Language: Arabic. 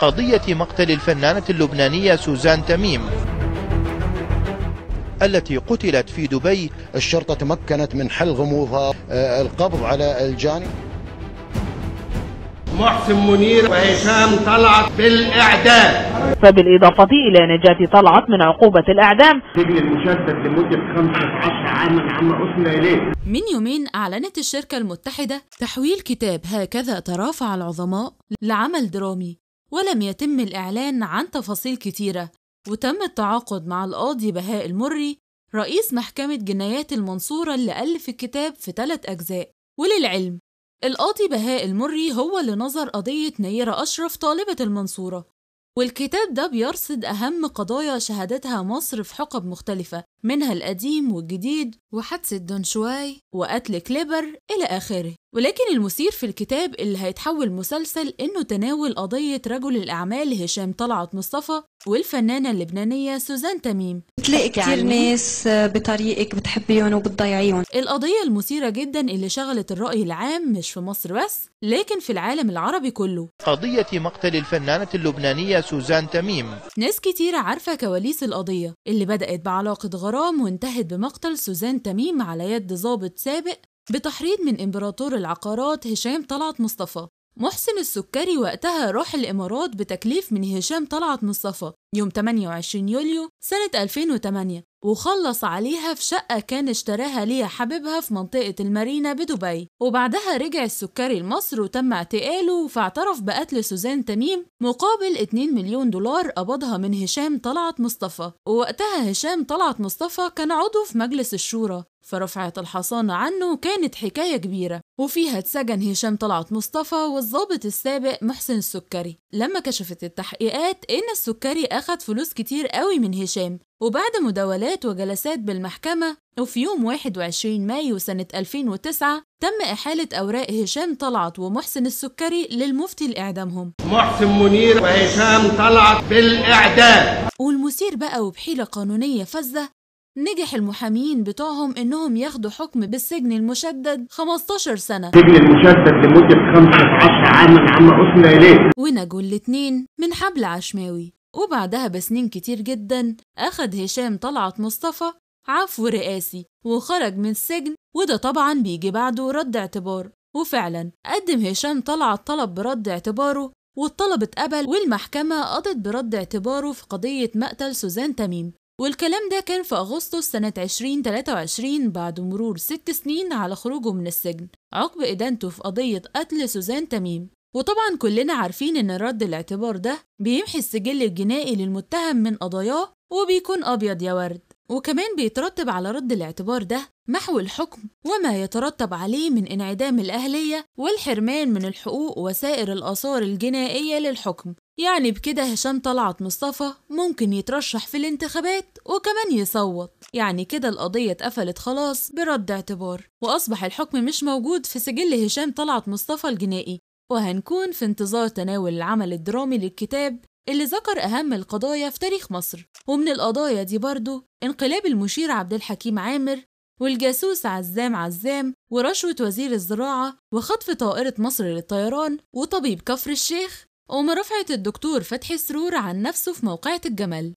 قضية مقتل الفنانة اللبنانية سوزان تميم التي قتلت في دبي الشرطة تمكنت من حل غموضها آه، القبض على الجاني محسن منير وهشام طلعت بالإعدام فبالإضافة إلى نجاة طلعت من عقوبة الإعدام سجن المشدد لمدة 15 عاما عما أسن إليه من يومين أعلنت الشركة المتحدة تحويل كتاب هكذا ترافع العظماء لعمل درامي ولم يتم الإعلان عن تفاصيل كتيرة وتم التعاقد مع القاضي بهاء المري رئيس محكمة جنايات المنصورة اللي ألف الكتاب في ثلاث أجزاء وللعلم القاضي بهاء المري هو اللي نظر قضية نيرة أشرف طالبة المنصورة والكتاب ده بيرصد أهم قضايا شهدتها مصر في حقب مختلفة منها القديم والجديد وحادثة دونشواي وقتل كليبر إلى آخره ولكن المثير في الكتاب اللي هيتحول مسلسل إنه تناول قضية رجل الأعمال هشام طلعت مصطفى والفنانة اللبنانية سوزان تميم بتلاقي كتير يعني. ناس بطريقك بتحبيهم وبتضيعيهم القضية المثيرة جدا اللي شغلت الرأي العام مش في مصر بس لكن في العالم العربي كله قضية مقتل الفنانة اللبنانية سوزان تميم ناس كتير عارفة كواليس القضية اللي بدأت بعلاقة غرام وانتهت بمقتل سوزان تميم على يد ضابط سابق بتحريض من إمبراطور العقارات هشام طلعت مصطفى محسن السكري وقتها راح الإمارات بتكليف من هشام طلعت مصطفى يوم 28 يوليو سنة 2008 وخلص عليها في شقة كان اشتراها ليا حبيبها في منطقة المارينا بدبي وبعدها رجع السكري لمصر وتم اعتقاله فاعترف بقتل سوزان تميم مقابل 2 مليون دولار قبضها من هشام طلعت مصطفى ووقتها هشام طلعت مصطفى كان عضو في مجلس الشورى فرفعت الحصانة عنه كانت حكاية كبيرة وفيها اتسجن هشام طلعت مصطفى والضابط السابق محسن السكري لما كشفت التحقيقات إن السكري أخد فلوس كتير قوي من هشام وبعد مداولات وجلسات بالمحكمة وفي يوم 21 مايو سنة 2009 تم إحالة أوراق هشام طلعت ومحسن السكري للمفتي لإعدامهم محسن منير وهشام طلعت بالإعدام والمثير بقى وبحيلة قانونية فذة نجح المحامين بتوعهم انهم ياخدوا حكم بالسجن المشدد 15 سنه سجن المشدد لمده 15 عاما عم اسمى اليه ونجوا الاتنين من حبل عشماوي وبعدها بسنين كتير جدا اخد هشام طلعت مصطفى عفو رئاسي وخرج من السجن وده طبعا بيجي بعده رد اعتبار وفعلا قدم هشام طلعت طلب برد اعتباره والطلب اتقبل والمحكمة قضت برد اعتباره في قضية مقتل سوزان تميم والكلام ده كان في أغسطس سنة 2023 بعد مرور ست سنين على خروجه من السجن عقب إدانته في قضية قتل سوزان تميم وطبعا كلنا عارفين إن رد الاعتبار ده بيمحي السجل الجنائي للمتهم من قضاياه وبيكون أبيض يا ورد وكمان بيترتب على رد الاعتبار ده محو الحكم وما يترتب عليه من انعدام الأهلية والحرمان من الحقوق وسائر الآثار الجنائية للحكم يعني بكده هشام طلعت مصطفى ممكن يترشح في الانتخابات وكمان يصوت يعني كده القضية اتقفلت خلاص برد اعتبار وأصبح الحكم مش موجود في سجل هشام طلعت مصطفى الجنائي وهنكون في انتظار تناول العمل الدرامي للكتاب اللي ذكر أهم القضايا في تاريخ مصر ومن القضايا دي برضه انقلاب المشير عبد الحكيم عامر والجاسوس عزام عزام ورشوة وزير الزراعة وخطف طائرة مصر للطيران وطبيب كفر الشيخ ومرافعة الدكتور فتحي سرور عن نفسه في موقعة الجمل